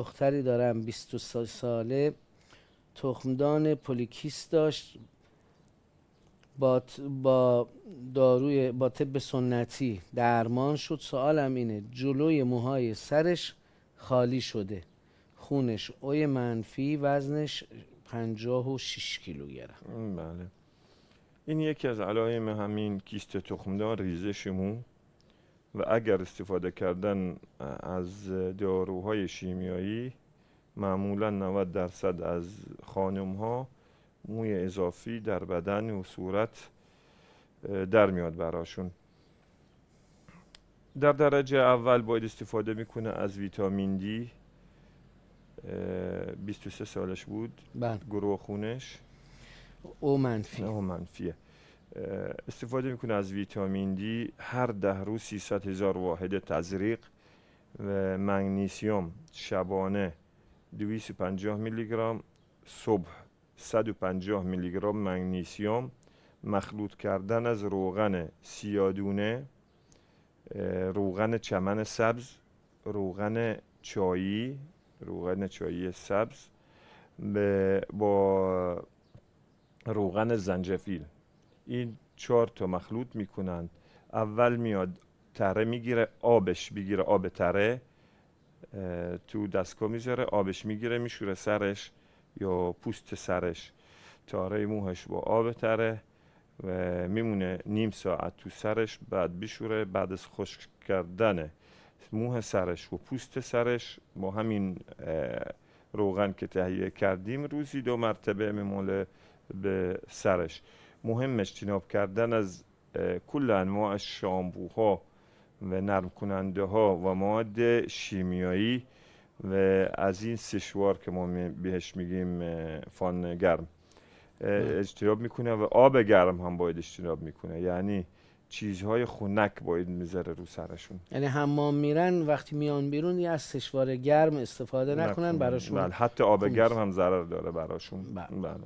دختری دارم 23 ساله تخمدان پولیکیست داشت با, با داروی با طب سنتی درمان شد سوالم اینه جلوی موهای سرش خالی شده خونش اوی منفی وزنش 56 کیلوگرم بله این یکی از علائم همین کیست تخمدار ریزش مو و اگر استفاده کردن از داروهای شیمیایی معمولا 90 درصد از خانم ها موی اضافی در بدن و صورت در میاد براشون در درجه اول باید استفاده میکنه از ویتامین دی 23 سالش بود بله. گروه خونش او منفی او منفیه استفاده میکنه از ویتامین دی هر ده روز 300 هزار واحد تزریق و منگنیسیوم شبانه 250 میلی گرم صبح 150 میلی گرم منگنیسیوم مخلوط کردن از روغن سیادونه روغن چمن سبز روغن چایی روغن چایی سبز با روغن زنجفیل این چهار تا مخلوط میکنند اول میاد تره میگیره آبش بگیره آب تره تو دستگاه میذاره آبش میگیره میشوره سرش یا پوست سرش تاره موهش با آب تره و میمونه نیم ساعت تو سرش بعد بشوره بعد از خشک کردن موه سرش و پوست سرش با همین روغن که تهیه کردیم روزی دو مرتبه میموله به سرش مهم اجتناب کردن از کل انواع شامبوها و نرم کننده ها و مواد شیمیایی و از این سشوار که ما بهش میگیم فان گرم بله. اجتناب میکنه و آب گرم هم باید اجتناب میکنه یعنی چیزهای خنک باید میذاره رو سرشون یعنی حمام میرن وقتی میان بیرون یا از سشوار گرم استفاده نکنن, براشون بله، حتی آب گرم هم ضرر داره براشون بله. بله.